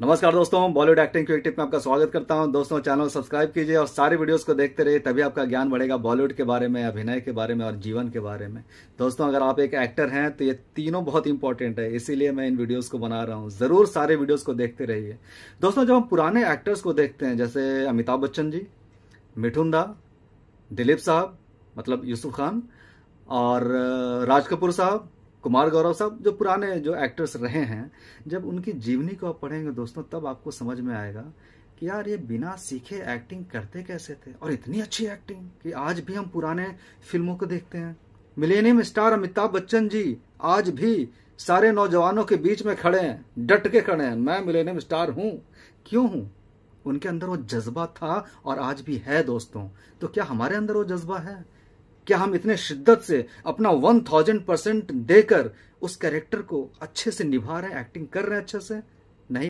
नमस्कार दोस्तों Bollywood acting quick tip में आपका स्वागत करता हूं दोस्तों चैनल सब्सक्राइब कीजिए और सारे वीडियोस को देखते रहिए तभी आपका ज्ञान बढ़ेगा बॉलीवुड के बारे में अभिनय के बारे में और जीवन के बारे में दोस्तों अगर आप एक एक्टर हैं तो ये तीनों बहुत इंपॉर्टेंट है इसीलिए मैं इन वीडियोज़ को बना रहा हूँ ज़रूर सारे वीडियोज़ को देखते रहिए दोस्तों जब हम पुराने एक्टर्स को देखते हैं जैसे अमिताभ बच्चन जी मिठुन दा दिलीप साहब मतलब यूसुफ खान और राज कपूर साहब कुमार गौरव साहब जो पुराने जो एक्टर्स रहे हैं जब उनकी जीवनी को आप पढ़ेंगे दोस्तों तब आपको समझ में आएगा कि यार ये बिना सीखे एक्टिंग करते कैसे थे और इतनी अच्छी एक्टिंग कि आज भी हम पुराने फिल्मों को देखते हैं मिलेनियम स्टार अमिताभ बच्चन जी आज भी सारे नौजवानों के बीच में खड़े हैं डट के खड़े हैं मैं मिलेनियम स्टार हूं क्यों हूं उनके अंदर वो जज्बा था और आज भी है दोस्तों तो क्या हमारे अंदर वो जज्बा है क्या हम इतने शिद्दत से अपना वन थाउजेंड परसेंट देकर उस कैरेक्टर को अच्छे से निभा रहे हैं एक्टिंग कर रहे हैं अच्छे से